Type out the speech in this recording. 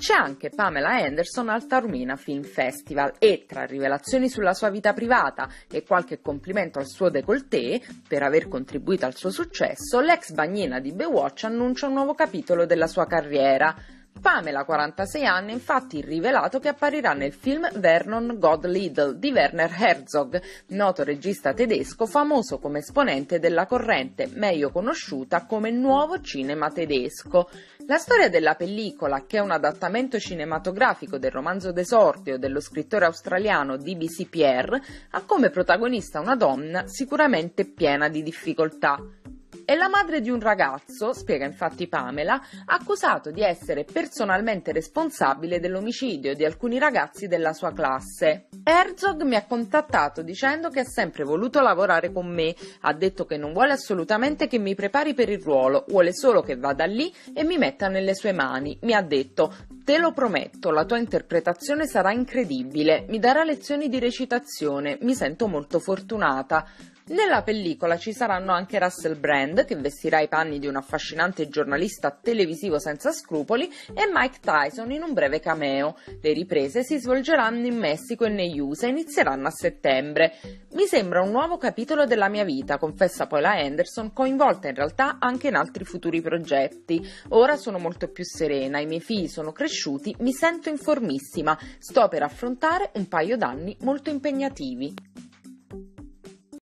C'è anche Pamela Anderson al Taormina Film Festival e tra rivelazioni sulla sua vita privata e qualche complimento al suo décolleté per aver contribuito al suo successo, l'ex bagnina di Bewatch annuncia un nuovo capitolo della sua carriera. Pamela, 46 anni, infatti rivelato che apparirà nel film Vernon God Little di Werner Herzog, noto regista tedesco famoso come esponente della corrente, meglio conosciuta come nuovo cinema tedesco. La storia della pellicola, che è un adattamento cinematografico del romanzo d'esordio dello scrittore australiano D.B.C. Pierre, ha come protagonista una donna sicuramente piena di difficoltà è la madre di un ragazzo, spiega infatti Pamela, accusato di essere personalmente responsabile dell'omicidio di alcuni ragazzi della sua classe. Herzog mi ha contattato dicendo che ha sempre voluto lavorare con me, ha detto che non vuole assolutamente che mi prepari per il ruolo, vuole solo che vada lì e mi metta nelle sue mani. Mi ha detto Te lo prometto, la tua interpretazione sarà incredibile, mi darà lezioni di recitazione, mi sento molto fortunata. Nella pellicola ci saranno anche Russell Brand, che vestirà i panni di un affascinante giornalista televisivo senza scrupoli, e Mike Tyson in un breve cameo. Le riprese si svolgeranno in Messico e negli USA e inizieranno a settembre. Mi sembra un nuovo capitolo della mia vita, confessa poi la Anderson, coinvolta in realtà anche in altri futuri progetti. Ora sono molto più serena, i miei figli sono cresciuti, mi sento informissima, sto per affrontare un paio d'anni molto impegnativi.